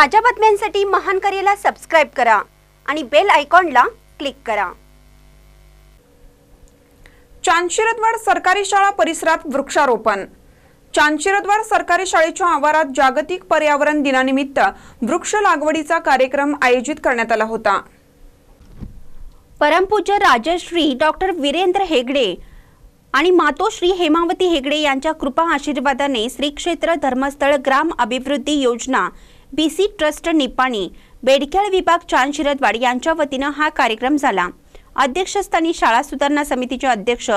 ताज्या बातम्यांसाठी महान करेला सबस्क्राईब करा आणि बेल आयकॉनला क्लिक करा चांदशिरतवाड सरकारी शाळा परिसरात वृक्षारोपण चांदशिरतवाड सरकारी शाळेच्या आवारात जागतिक पर्यावरण दिनानिमित्त वृक्ष लागवडीचा कार्यक्रम आयोजित करण्यात आला होता परमपूज्य राजश्री डॉक्टर वीरेंद्र हेगडे आणि मातोश्री हेमावती हेगडे यांच्या कृपा आशीर्वादाने श्री क्षेत्र धर्मस्थळ ग्राम अभिवृद्धी योजना B C trust Nipani Bedkihal विभाग चांद शिरदवाड यांच्या वतीनं हा कार्यक्रम झाला अध्यक्षस्थानी शाळा सुधारणा समितीचे अध्यक्ष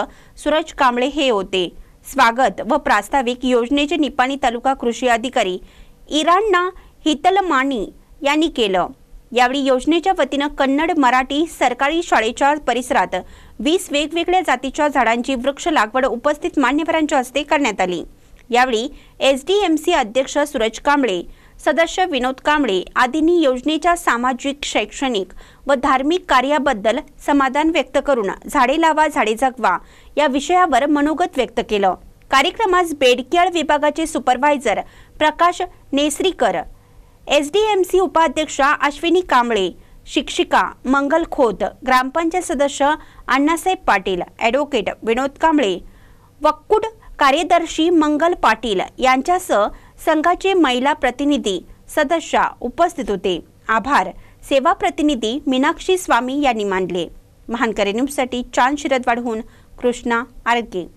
सुरज कांबळे हे होते स्वागत व प्रास्ताविक योजनेचे निपाणी तालुका कृषी अधिकारी इराणना हितलमाणी यांनी केलं यावेळी योजनेच्या वतीनं कन्नड मराठी सरकारी शाळेच्या परिसरात वीस वेगवेगळ्या जातीच्या झाडांची वृक्ष लागवड उपस्थित मान्यवरांच्या हस्ते करण्यात आली यावेळी एस डी एम सी अध्यक्ष सुरज कांबळे सदस्य विनोद कांबळे आदींनी योजनेच्या सामाजिक शैक्षणिक व धार्मिक कार्याबद्दल समाधान व्यक्त करून झाडे लावा झाडे जगवा या विषयावर मनोगत व्यक्त केलं कार्यक्रमास बेडक्याळ विभागाचे supervisor Prakash Nesarikar S D M C उपाध्यक्षा अश्विनी कांबळे शिक्षिका मंगल खोत ग्रामपंचायत सदस्य अण्णासाहेब पाटील ॲडव्होकेट विनोद कांबळे वक्कुड कार्यदर्शी मंगल पाटील यांच्यासह संघाचे महिला प्रतिनिधी सदस्या उपस्थित होते आभार सेवा प्रतिनिधी मीनाक्षी स्वामी यांनी मानले महानकरे न्यूजसाठी चांद शिरदवाडहून कृष्णा आरगे